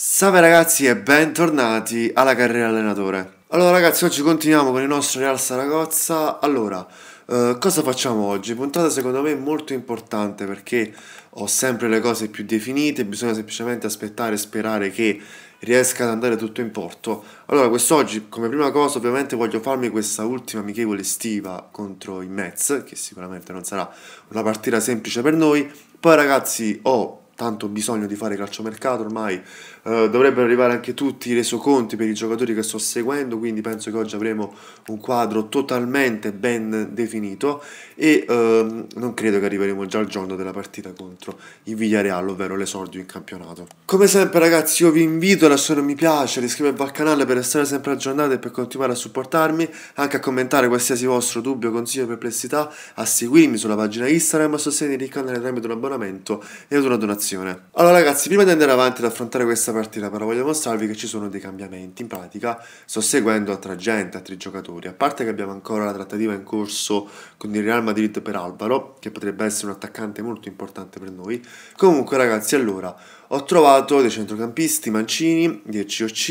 Salve ragazzi e bentornati alla carriera allenatore. Allora ragazzi, oggi continuiamo con il nostro Real Saragozza. Allora, eh, cosa facciamo oggi? Puntata secondo me molto importante perché ho sempre le cose più definite, bisogna semplicemente aspettare e sperare che riesca ad andare tutto in porto. Allora, quest'oggi, come prima cosa, ovviamente voglio farmi questa ultima amichevole estiva contro i Mets, che sicuramente non sarà una partita semplice per noi. Poi ragazzi, ho tanto bisogno di fare calciomercato ormai eh, dovrebbero arrivare anche tutti i resoconti per i giocatori che sto seguendo, quindi penso che oggi avremo un quadro totalmente ben definito e ehm, non credo che arriveremo già al giorno della partita contro il Villareal, ovvero l'esordio in campionato. Come sempre ragazzi io vi invito a lasciare un mi piace, ad iscrivervi al canale per restare sempre aggiornati e per continuare a supportarmi, anche a commentare qualsiasi vostro dubbio, consiglio, o perplessità, a seguirmi sulla pagina Instagram, a sostenere il canale tramite un abbonamento e una donazione. Allora ragazzi, prima di andare avanti ad affrontare questa partita, partita però voglio mostrarvi che ci sono dei cambiamenti. In pratica sto seguendo altra gente, altri giocatori. A parte che abbiamo ancora la trattativa in corso con il Real Madrid per Alvaro, che potrebbe essere un attaccante molto importante per noi. Comunque ragazzi, allora ho trovato dei centrocampisti, mancini, del COC,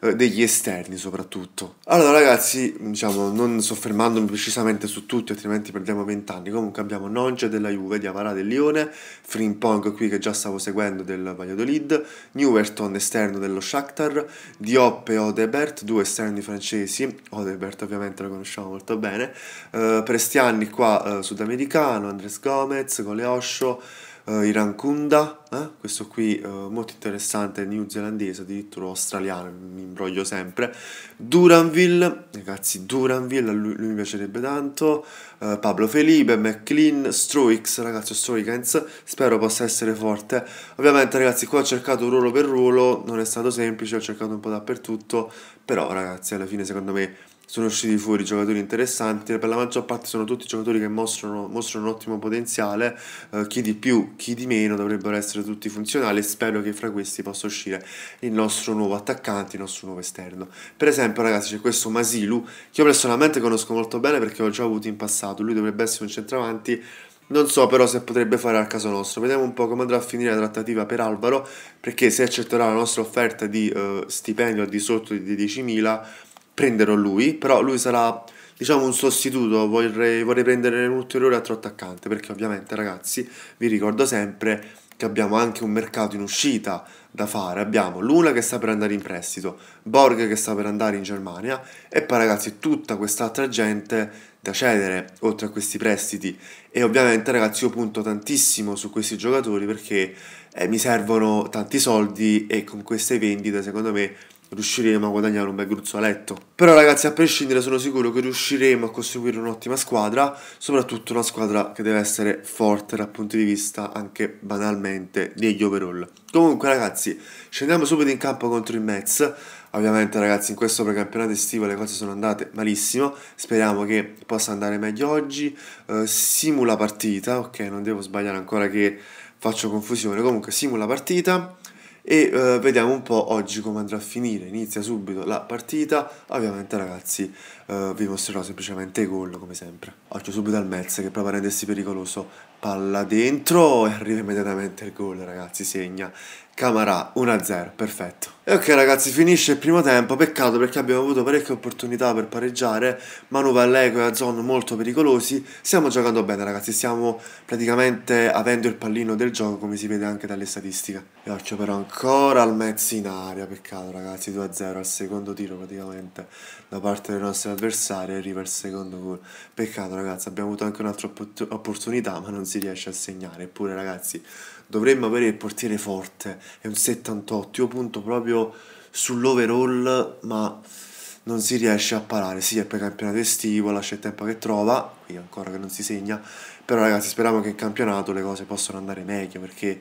eh, degli esterni soprattutto. Allora ragazzi, diciamo, non soffermandomi precisamente su tutti, altrimenti perdiamo 20 anni, comunque abbiamo Nonge della Juve, di Avarà del Lione, Frimpong qui che già stavo seguendo del Valladolid, Newerton esterno dello Shakhtar, Diop e Odebert, due esterni francesi, Odebert ovviamente lo conosciamo molto bene, eh, Prestiani qua eh, sudamericano, Andres Gomez, Goleoscio, uh, eh, Irankunda, eh? questo qui uh, molto interessante, new zealandese, addirittura australiano, mi imbroglio sempre, Duranville, ragazzi Duranville, a lui, lui mi piacerebbe tanto, uh, Pablo Felipe, McLean, Stroix, ragazzi Stroikens, spero possa essere forte, ovviamente ragazzi qua ho cercato ruolo per ruolo, non è stato semplice, ho cercato un po' dappertutto, però ragazzi alla fine secondo me sono usciti fuori giocatori interessanti, per la maggior parte sono tutti giocatori che mostrano, mostrano un ottimo potenziale, eh, chi di più, chi di meno dovrebbero essere tutti funzionali e spero che fra questi possa uscire il nostro nuovo attaccante, il nostro nuovo esterno. Per esempio ragazzi c'è questo Masilu che io personalmente conosco molto bene perché ho già avuto in passato, lui dovrebbe essere un centravanti non so però se potrebbe fare al caso nostro, vediamo un po' come andrà a finire la trattativa per Alvaro, perché se accetterà la nostra offerta di eh, stipendio al di sotto di 10.000 prenderò lui, però lui sarà diciamo un sostituto, vorrei, vorrei prendere un ulteriore altro attaccante, perché ovviamente ragazzi vi ricordo sempre che abbiamo anche un mercato in uscita da fare, abbiamo Luna che sta per andare in prestito, Borg che sta per andare in Germania e poi ragazzi tutta quest'altra gente da cedere oltre a questi prestiti e ovviamente ragazzi io punto tantissimo su questi giocatori perché eh, mi servono tanti soldi e con queste vendite secondo me riusciremo a guadagnare un bel gruzzoletto. Però ragazzi, a prescindere sono sicuro che riusciremo a costruire un'ottima squadra, soprattutto una squadra che deve essere forte dal punto di vista anche banalmente degli overall. Comunque ragazzi, scendiamo subito in campo contro i Mets. Ovviamente ragazzi in questo precampionato estivo le cose sono andate malissimo, speriamo che possa andare meglio oggi, uh, simula partita, ok non devo sbagliare ancora che faccio confusione, comunque simula partita, e eh, vediamo un po' oggi come andrà a finire. Inizia subito la partita, ovviamente ragazzi eh, vi mostrerò semplicemente i gol come sempre. Occhio subito al Metz che prova a rendersi pericoloso, palla dentro e arriva immediatamente il gol ragazzi, segna Camarà 1-0, perfetto. E ok ragazzi, finisce il primo tempo, peccato perché abbiamo avuto parecchie opportunità per pareggiare, Manuva, Leco e Azon molto pericolosi, stiamo giocando bene ragazzi, stiamo praticamente avendo il pallino del gioco come si vede anche dalle statistiche. E occhio però ancora al mezzo in aria, peccato ragazzi, 2-0 al secondo tiro praticamente da parte dei nostri avversari arriva il secondo gol. Peccato ragazzi, abbiamo avuto anche un'altra opportunità ma non si riesce a segnare, eppure ragazzi dovremmo avere il portiere forte, è un 78 punto proprio proprio sull'overall, ma non si riesce a parare. Sì, è per campionato estivo, lascia il tempo che trova, qui ancora che non si segna, però ragazzi speriamo che in campionato le cose possano andare meglio perché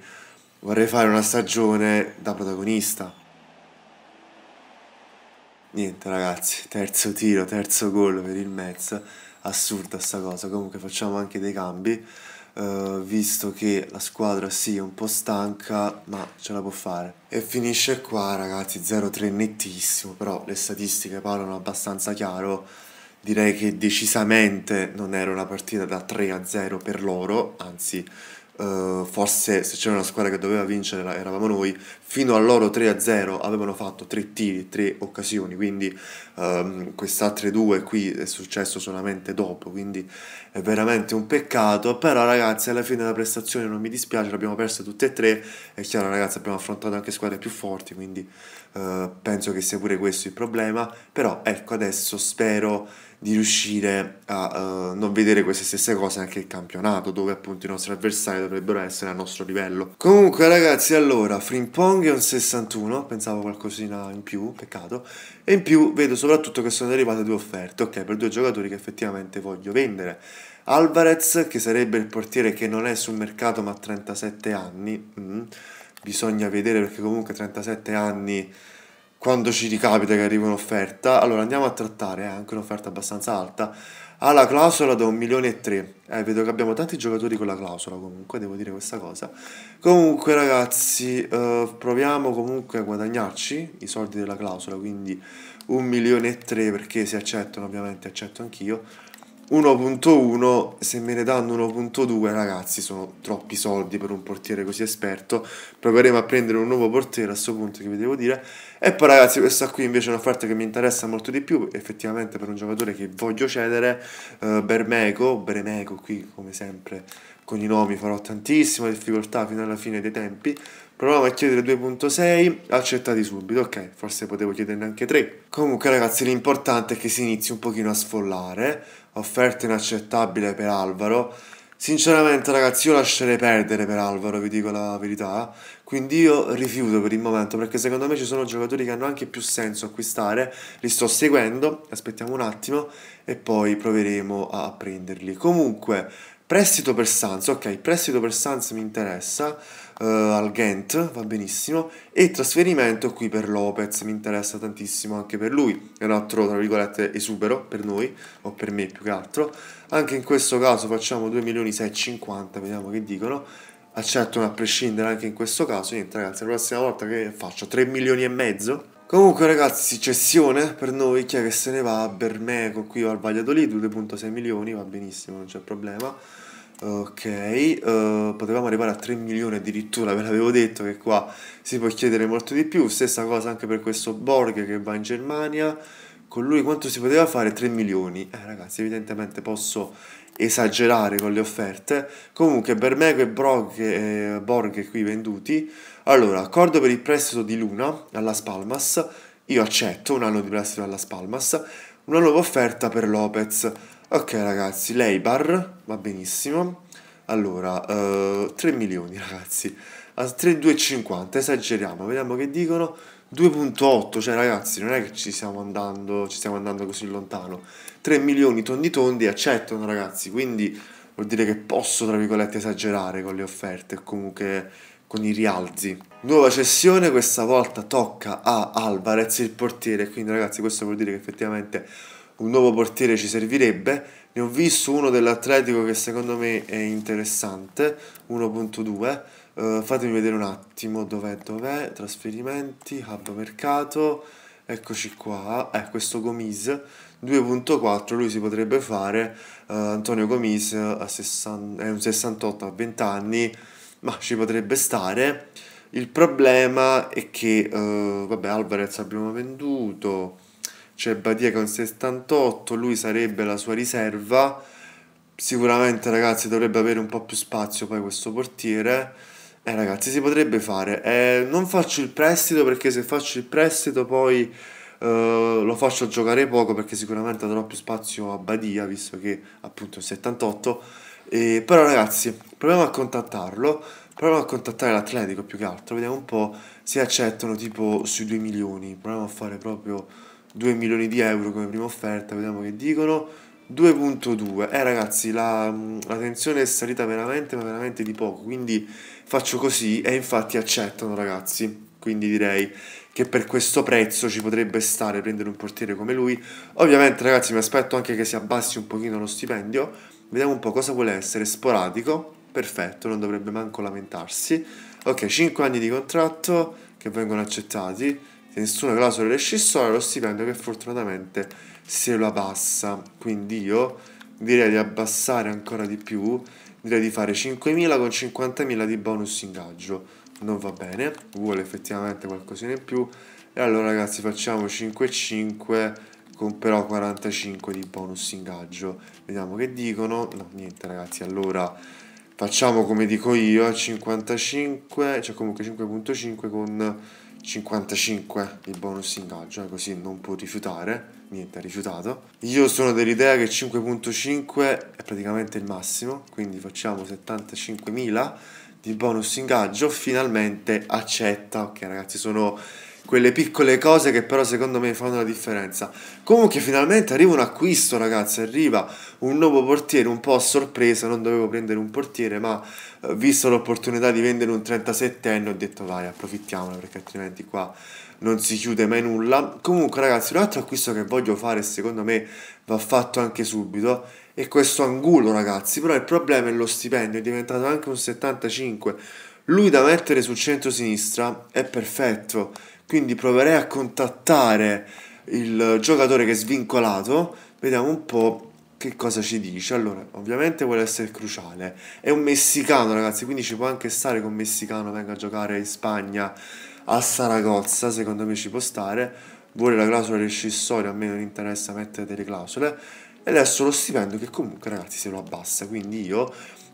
vorrei fare una stagione da protagonista. Niente ragazzi, terzo tiro, terzo gol per il Mets, assurda sta cosa, comunque facciamo anche dei cambi. Eh, visto che la squadra sì è un po' stanca ma ce la può fare e finisce qua ragazzi 0-3 nettissimo però le statistiche parlano abbastanza chiaro direi che decisamente non era una partita da 3-0 per loro anzi Uh, forse se c'era una squadra che doveva vincere eravamo noi, fino al loro 3-0 avevano fatto 3 tiri, 3 occasioni, quindi um, ehm, quest'altre due qui è successo solamente dopo, quindi è veramente un peccato, però ragazzi alla fine della prestazione non mi dispiace, l'abbiamo persa tutte e tre, è chiaro ragazzi abbiamo affrontato anche squadre più forti, quindi uh, penso che sia pure questo il problema, però ecco adesso spero di riuscire a uh, non vedere queste stesse cose anche il campionato, dove appunto i nostri avversari dovrebbero essere al nostro livello. Comunque, ragazzi, allora, Frimpong è un 61, pensavo qualcosina in più, peccato. E in più vedo soprattutto che sono arrivate due offerte, ok, per due giocatori che effettivamente voglio vendere. Alvarez, che sarebbe il portiere che non è sul mercato ma ha 37 anni, mm. bisogna vedere perché comunque 37 anni quando ci ricapita che arriva un'offerta, allora andiamo a trattare, è eh, anche un'offerta abbastanza alta, ha la clausola da 1 milione e 3, eh, vedo che abbiamo tanti giocatori con la clausola comunque, devo dire questa cosa, comunque ragazzi eh, proviamo comunque a guadagnarci i soldi della clausola, quindi 1 milione e 3 perché se accettano ovviamente accetto anch'io, 1.1, se me ne danno 1.2, ragazzi, sono troppi soldi per un portiere così esperto. Proveremo a prendere un nuovo portiere a questo punto che vi devo dire. E poi, ragazzi, questa qui invece è un'offerta che mi interessa molto di più. Effettivamente, per un giocatore che voglio cedere, eh, Bermeco, Bremeco, qui come sempre con i nomi farò tantissima difficoltà fino alla fine dei tempi. Proviamo a chiedere 2.6, accettati subito, ok, forse potevo chiederne anche 3. Comunque ragazzi l'importante è che si inizi un pochino a sfollare, offerta inaccettabile per Alvaro. Sinceramente, ragazzi, io lascerei perdere per Alvaro, vi dico la verità. Eh. Quindi io rifiuto per il momento perché secondo me ci sono giocatori che hanno anche più senso acquistare, li sto seguendo, aspettiamo un attimo e poi proveremo a prenderli. Comunque, prestito per Sans, ok, prestito per Sans mi interessa, uh, al Ghent va benissimo, e trasferimento qui per Lopez mi interessa tantissimo anche per lui, è un altro, tra virgolette, esubero per noi, o per me più che altro. Anche in questo caso facciamo 2.650.000, vediamo che dicono, accettano a prescindere anche in questo caso. Niente ragazzi, la prossima volta che faccio 3 milioni e mezzo. Comunque ragazzi, cessione per noi, chi è che se ne va? Bermeco qui al Valladolid, 2.6 milioni, va benissimo, non c'è problema. Ok, uh, potevamo arrivare a 3 milioni addirittura, ve l'avevo detto che qua si può chiedere molto di più. Stessa cosa anche per questo Borg che va in Germania con lui quanto si poteva fare? 3 milioni. Eh ragazzi, evidentemente posso esagerare con le offerte. Comunque Bermego e Brog, eh, Borg qui venduti. Allora, accordo per il prestito di Luna alla Spalmas. Io accetto un anno di prestito alla Spalmas. Una nuova offerta per Lopez. Ok ragazzi, Leibar va benissimo. Allora, eh, 3 milioni ragazzi. A 3,250, esageriamo, vediamo che dicono. 2.8, cioè ragazzi, non è che ci stiamo andando, ci stiamo andando così lontano. 3 milioni tondi tondi accettano, ragazzi, quindi vuol dire che posso, tra virgolette, esagerare con le offerte, comunque con i rialzi. Nuova cessione, questa volta tocca a Alvarez il portiere, quindi ragazzi questo vuol dire che effettivamente un nuovo portiere ci servirebbe. Ne ho visto uno dell'Atletico che secondo me è interessante, 1.2 Uh, fatemi vedere un attimo dov'è, dov'è, trasferimenti, hub mercato, eccoci qua, è eh, questo Gomis 2.4, lui si potrebbe fare, uh, Antonio Gomis a 60, è un 68 a 20 anni, ma ci potrebbe stare. Il problema è che, uh, vabbè, Alvarez abbiamo venduto, c'è Badia con 78, lui sarebbe la sua riserva. Sicuramente, ragazzi, dovrebbe avere un po' più spazio poi questo portiere. Eh ragazzi, si potrebbe fare. Eh, non faccio il prestito perché se faccio il prestito poi eh, lo faccio giocare poco perché sicuramente avrò più spazio a Badia visto che appunto è 78. Eh, però ragazzi, proviamo a contattarlo. Proviamo a contattare l'Atletico più che altro. Vediamo un po' se accettano tipo sui 2 milioni. Proviamo a fare proprio 2 milioni di euro come prima offerta. Vediamo che dicono. 2.2 eh ragazzi la, la tensione è salita veramente ma veramente di poco quindi faccio così e infatti accettano ragazzi. Quindi direi che per questo prezzo ci potrebbe stare prendere un portiere come lui. Ovviamente ragazzi mi aspetto anche che si abbassi un pochino lo stipendio. Vediamo un po' cosa vuole essere, sporadico, perfetto, non dovrebbe manco lamentarsi. Ok, 5 anni di contratto che vengono accettati, nessuna clausola rescissore lo stipendio che fortunatamente se lo abbassa. Quindi io direi di abbassare ancora di più direi di fare 5.000 con 50.000 di bonus ingaggio non va bene vuole effettivamente qualcosina in più e allora ragazzi facciamo 5.5 con però 45 di bonus ingaggio vediamo che dicono no niente ragazzi allora facciamo come dico io 55 cioè comunque 5.5 con 55 il bonus ingaggio, eh, così non può rifiutare. Niente, ha rifiutato. Io sono dell'idea che 5.5 è praticamente il massimo, quindi facciamo 75.000 di bonus ingaggio. Finalmente accetta. Ok ragazzi, sono quelle piccole cose che però secondo me fanno la differenza. Comunque finalmente arriva un acquisto ragazzi, arriva un nuovo portiere, un po' a sorpresa, non dovevo prendere un portiere ma eh, visto l'opportunità di vendere un 37enne ho detto vai approfittiamone perché altrimenti qua non si chiude mai nulla. Comunque ragazzi un altro acquisto che voglio fare secondo me va fatto anche subito è questo angulo ragazzi, però il problema è lo stipendio, è diventato anche un 75 lui da mettere sul centro-sinistra è perfetto quindi proverei a contattare il giocatore che è svincolato, vediamo un po' che cosa ci dice. Allora, ovviamente vuole essere cruciale. È un messicano, ragazzi, quindi ci può anche stare che un messicano venga a giocare in Spagna a Saragozza, secondo me ci può stare. Vuole la clausola rescissoria, a me non interessa mettere delle clausole. E adesso lo stipendio che comunque, ragazzi, se lo abbassa. Quindi io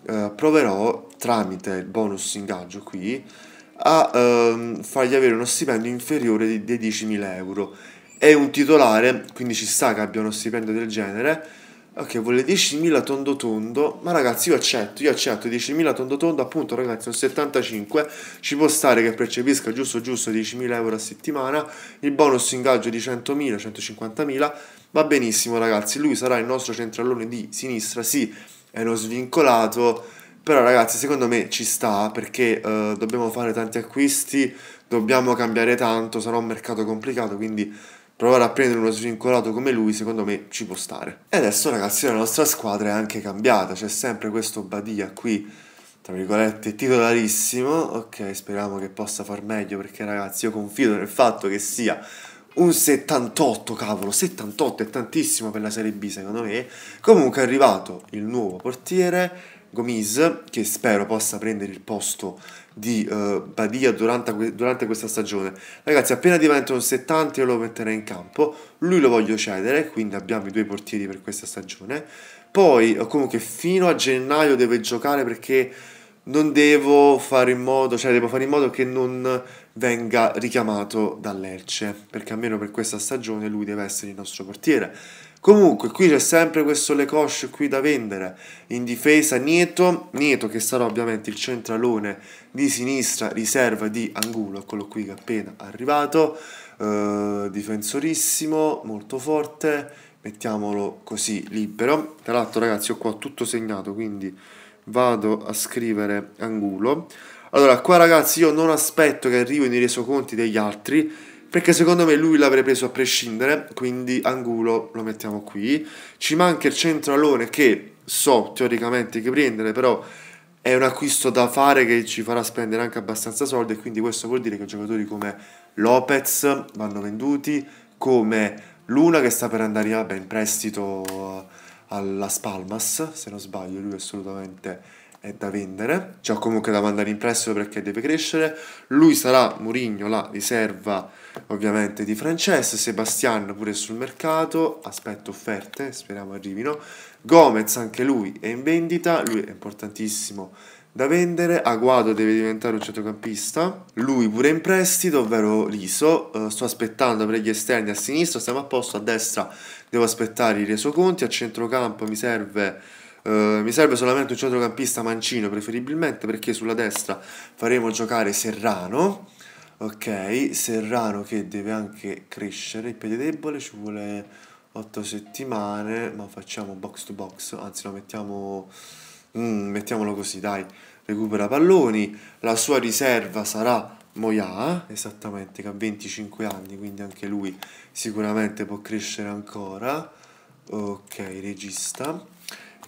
eh, proverò tramite il bonus ingaggio qui a ehm, fargli avere uno stipendio inferiore di, dei 10.000 euro. È un titolare, quindi ci sta che abbia uno stipendio del genere. Ok, vuole 10.000 tondo tondo, ma ragazzi io accetto, io accetto 10.000 tondo tondo, appunto ragazzi sono 75, ci può stare che percepisca giusto giusto 10.000 euro a settimana, il bonus ingaggio di 100.000, 150.000, va benissimo ragazzi, lui sarà il nostro centralone di sinistra, sì, è uno svincolato, però ragazzi, secondo me ci sta perché uh, dobbiamo fare tanti acquisti, dobbiamo cambiare tanto, sarà un mercato complicato, quindi provare a prendere uno svincolato come lui secondo me ci può stare. E adesso ragazzi la nostra squadra è anche cambiata, c'è sempre questo Badia qui, tra virgolette, titolarissimo. Ok, speriamo che possa far meglio perché ragazzi io confido nel fatto che sia un 78, cavolo, 78 è tantissimo per la Serie B secondo me. Comunque è arrivato il nuovo portiere Gomis, che spero possa prendere il posto di uh, eh, Badia durante, durante, questa stagione. Ragazzi, appena diventa un 70 io lo metterò in campo, lui lo voglio cedere, quindi abbiamo i due portieri per questa stagione. Poi, eh, comunque, fino a gennaio deve giocare perché non devo fare in modo, cioè devo fare in modo che non venga richiamato dall'Erce, perché almeno per questa stagione lui deve essere il nostro portiere. Comunque, qui c'è sempre questo Lecoche qui da vendere. In difesa Nieto, Nieto che sarà ovviamente il centralone di sinistra, riserva di Angulo, quello qui che è appena arrivato. Uh, difensorissimo, molto forte. Mettiamolo così libero. Tra l'altro, ragazzi, ho qua tutto segnato, quindi vado a scrivere Angulo. Allora, qua ragazzi io non aspetto che arrivino i resoconti degli altri, perché secondo me lui l'avrei preso a prescindere, quindi Angulo lo mettiamo qui. Ci manca il centralone che so teoricamente che prendere, però è un acquisto da fare che ci farà spendere anche abbastanza soldi e quindi questo vuol dire che giocatori come Lopez vanno venduti, come Luna che sta per andare in prestito eh, alla Spalmas, se non sbaglio, lui è assolutamente è da vendere, cioè comunque da mandare in prestito perché deve crescere. Lui sarà Murigno la riserva ovviamente di Francesco, Sebastian pure sul mercato, aspetto offerte, speriamo arrivino. Gomez anche lui è in vendita, lui è importantissimo da vendere, Aguado deve diventare un centrocampista, lui pure in prestito, ovvero Riso, uh, sto aspettando per gli esterni a sinistra, siamo a posto, a destra devo aspettare i resoconti, a centrocampo mi serve eh, mi serve solamente un centrocampista mancino preferibilmente perché sulla destra faremo giocare Serrano. Ok, Serrano che deve anche crescere, il piede debole, ci vuole 8 settimane, ma facciamo box to box, anzi no, mettiamo... Mm, mettiamolo così, dai, recupera palloni, la sua riserva sarà Moya, esattamente, che ha 25 anni, quindi anche lui sicuramente può crescere ancora. Ok, regista.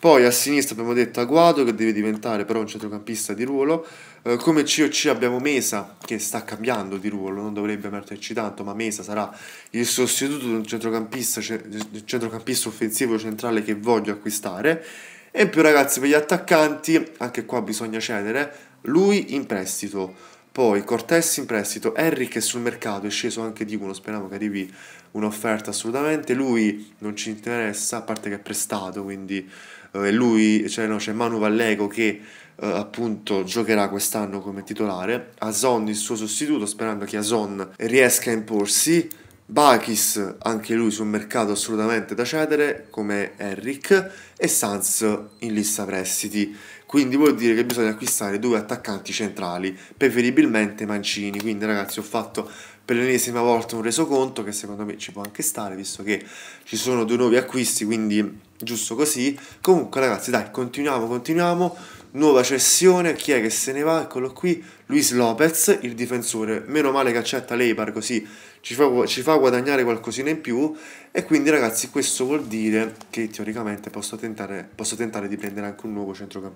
Poi a sinistra abbiamo detto Aguado che deve diventare però un centrocampista di ruolo. Eh, come COC abbiamo Mesa che sta cambiando di ruolo, non dovrebbe metterci tanto, ma Mesa sarà il sostituto di un centrocampista, centrocampista offensivo centrale che voglio acquistare. E più ragazzi per gli attaccanti, anche qua bisogna cedere, lui in prestito, poi Cortez in prestito, Henry che è sul mercato, è sceso anche di uno, speriamo che arrivi un'offerta assolutamente, lui non ci interessa, a parte che è prestato, quindi e eh, lui, cioè, no, c'è Manu Vallego che eh, appunto giocherà quest'anno come titolare, Azon il suo sostituto sperando che Azon riesca a imporsi, Bakis, anche lui sul mercato assolutamente da cedere, come Eric, e Sans in lista prestiti. Quindi vuol dire che bisogna acquistare due attaccanti centrali, preferibilmente Mancini. Quindi ragazzi ho fatto per l'ennesima volta un resoconto che secondo me ci può anche stare, visto che ci sono due nuovi acquisti, quindi giusto così. Comunque, ragazzi, dai, continuiamo, continuiamo. Nuova cessione, chi è che se ne va? Eccolo qui, Luis Lopez, il difensore. Meno male che accetta l'Eipar così ci fa, ci fa guadagnare qualcosina in più. E quindi, ragazzi, questo vuol dire che teoricamente posso tentare, posso tentare di prendere anche un nuovo,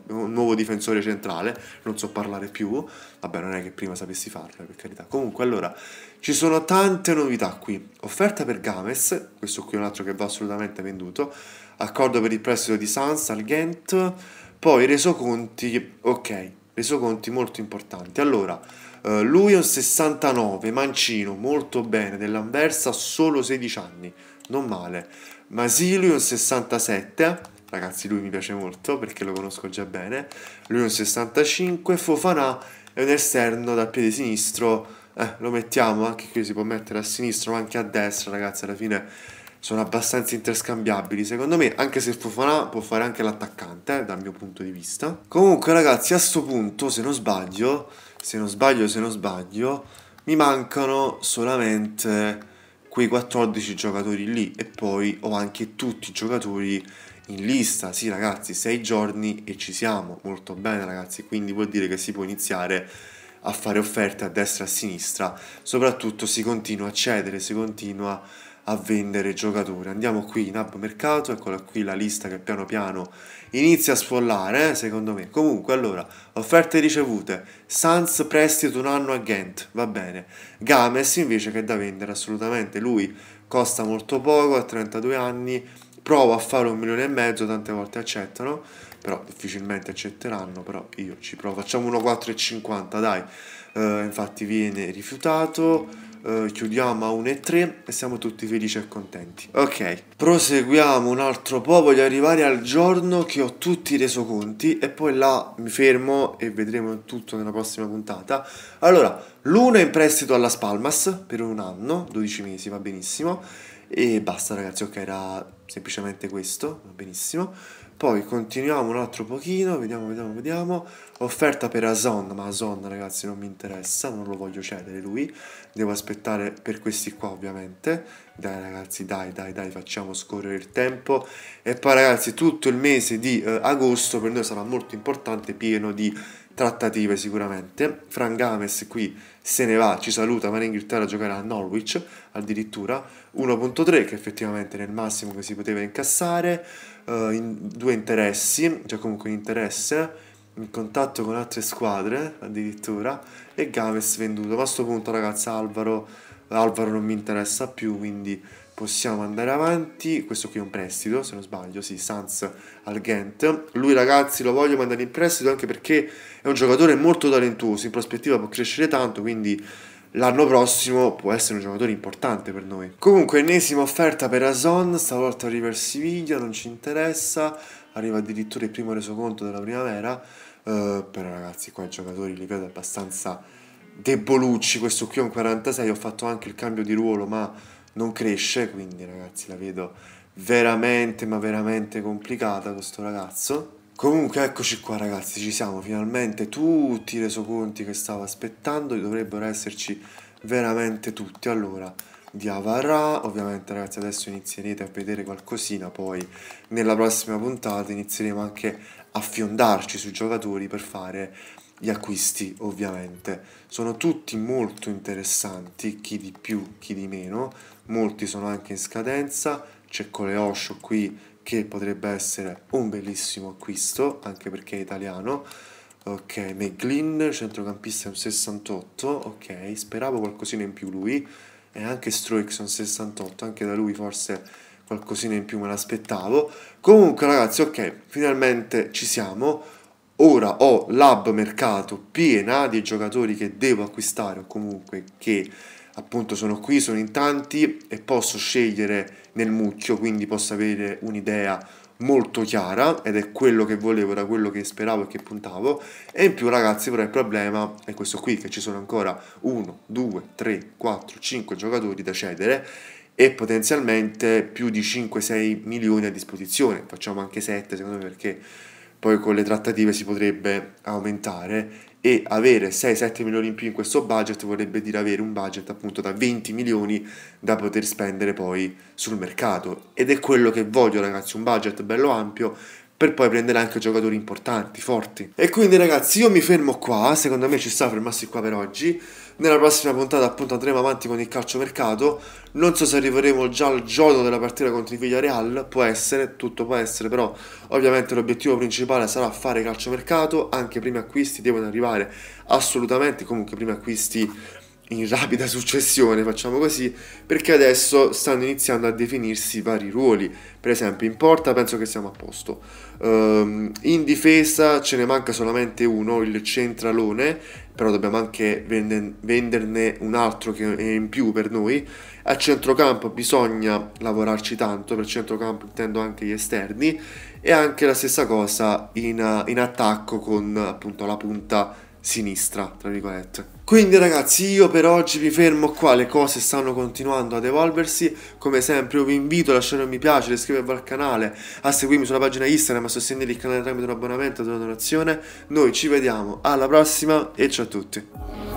un nuovo difensore centrale. Non so parlare più. Vabbè, non è che prima sapessi farlo, eh, per carità. Comunque, allora, ci sono tante novità qui. Offerta per Games, questo qui è un altro che va assolutamente venduto accordo per il prestito di Sans al Ghent, poi resoconti, ok, resoconti molto importanti. Allora, eh, lui è un 69, mancino, molto bene, dell'Anversa solo 16 anni, non male. Masilio è un 67, ragazzi lui mi piace molto perché lo conosco già bene, lui è un 65, Fofana è un esterno dal piede sinistro, eh, lo mettiamo anche qui, si può mettere a sinistra ma anche a destra ragazzi, alla fine sono abbastanza interscambiabili secondo me, anche se Fofana può fare anche l'attaccante eh, dal mio punto di vista. Comunque ragazzi, a questo punto, se non sbaglio, se non sbaglio, se non sbaglio, mi mancano solamente quei 14 giocatori lì e poi ho anche tutti i giocatori in lista, sì ragazzi, 6 giorni e ci siamo, molto bene ragazzi, quindi vuol dire che si può iniziare a fare offerte a destra e a sinistra, soprattutto si continua a cedere, si continua a a vendere giocatori. Andiamo qui in hub mercato, eccola qui la lista che piano piano inizia a sfollare, eh, secondo me. Comunque, allora, offerte ricevute, Sans prestito un anno a Ghent, va bene. Games invece che è da vendere assolutamente, lui costa molto poco, ha 32 anni, prova a fare un milione e mezzo, tante volte accettano, però difficilmente accetteranno, però io ci provo. Facciamo uno 4,50, dai. Uh, infatti viene rifiutato eh, chiudiamo a 1,3 e siamo tutti felici e contenti. Ok, proseguiamo un altro po', voglio arrivare al giorno che ho tutti i resoconti e poi là mi fermo e vedremo tutto nella prossima puntata. Allora, l'uno è in prestito alla Spalmas per un anno, 12 mesi, va benissimo. E basta ragazzi, ok, era semplicemente questo, va benissimo. Poi continuiamo un altro pochino, vediamo, vediamo, vediamo. Offerta per Azon, ma Azon ragazzi non mi interessa, non lo voglio cedere lui. Devo aspettare per questi qua ovviamente. Dai ragazzi, dai, dai, dai, facciamo scorrere il tempo. E poi ragazzi, tutto il mese di eh, agosto per noi sarà molto importante, pieno di trattative sicuramente. Fran Games qui se ne va, ci saluta, va in Inghilterra a giocare a Norwich addirittura. 1.3 che effettivamente nel massimo che si poteva incassare uh, in due interessi, cioè comunque un interesse, in contatto con altre squadre addirittura, e Games venduto. Ma a questo punto ragazzi Alvaro, Alvaro non mi interessa più, quindi possiamo andare avanti. Questo qui è un prestito, se non sbaglio, sì, Sans al Ghent. Lui ragazzi lo voglio mandare in prestito anche perché è un giocatore molto talentuoso, in prospettiva può crescere tanto, quindi l'anno prossimo può essere un giocatore importante per noi. Comunque, ennesima offerta per Azon, stavolta arriva il Siviglia, non ci interessa, arriva addirittura il primo resoconto della primavera, uh, però ragazzi qua i giocatori li vedo abbastanza debolucci, questo qui è un 46, ho fatto anche il cambio di ruolo ma non cresce, quindi ragazzi la vedo veramente ma veramente complicata questo ragazzo. Comunque eccoci qua ragazzi, ci siamo finalmente tutti i resoconti che stavo aspettando, dovrebbero esserci veramente tutti. Allora, di Avarà, ovviamente ragazzi adesso inizierete a vedere qualcosina, poi nella prossima puntata inizieremo anche a fiondarci sui giocatori per fare gli acquisti ovviamente. Sono tutti molto interessanti, chi di più, chi di meno, molti sono anche in scadenza, c'è Coleoscio qui che potrebbe essere un bellissimo acquisto, anche perché è italiano. Ok, McGlynn, centrocampista, è un 68, ok, speravo qualcosina in più lui, e anche Stroix un 68, anche da lui forse qualcosina in più me l'aspettavo. Comunque ragazzi, ok, finalmente ci siamo, ora ho l'hub mercato piena di giocatori che devo acquistare o comunque che appunto sono qui, sono in tanti e posso scegliere nel mucchio, quindi posso avere un'idea molto chiara ed è quello che volevo, da quello che speravo e che puntavo e in più ragazzi però il problema è questo qui che ci sono ancora 1, 2, 3, 4, 5 giocatori da cedere e potenzialmente più di 5-6 milioni a disposizione, facciamo anche 7 secondo me perché poi con le trattative si potrebbe aumentare e avere 6-7 milioni in più in questo budget vorrebbe dire avere un budget appunto da 20 milioni da poter spendere poi sul mercato ed è quello che voglio ragazzi, un budget bello ampio per poi prendere anche giocatori importanti, forti. E quindi ragazzi io mi fermo qua, secondo me ci sta fermarsi qua per oggi. Nella prossima puntata appunto andremo avanti con il calcio mercato. Non so se arriveremo già al giorno della partita contro il Villarreal, può essere, tutto può essere, però ovviamente l'obiettivo principale sarà fare calcio mercato, anche primi acquisti devono arrivare assolutamente, comunque i primi acquisti in rapida successione, facciamo così, perché adesso stanno iniziando a definirsi vari ruoli. Per esempio, in porta penso che siamo a posto. Ehm, in difesa ce ne manca solamente uno, il centralone, però dobbiamo anche venderne un altro che è in più per noi. A centrocampo bisogna lavorarci tanto, per centrocampo intendo anche gli esterni, e anche la stessa cosa in, in attacco con appunto la punta sinistra, tra virgolette. Quindi ragazzi io per oggi mi fermo qua, le cose stanno continuando ad evolversi, come sempre io vi invito a lasciare un mi piace, iscrivervi al canale, a seguirmi sulla pagina Instagram, a sostenere il canale tramite un abbonamento, una donazione, noi ci vediamo alla prossima e ciao a tutti.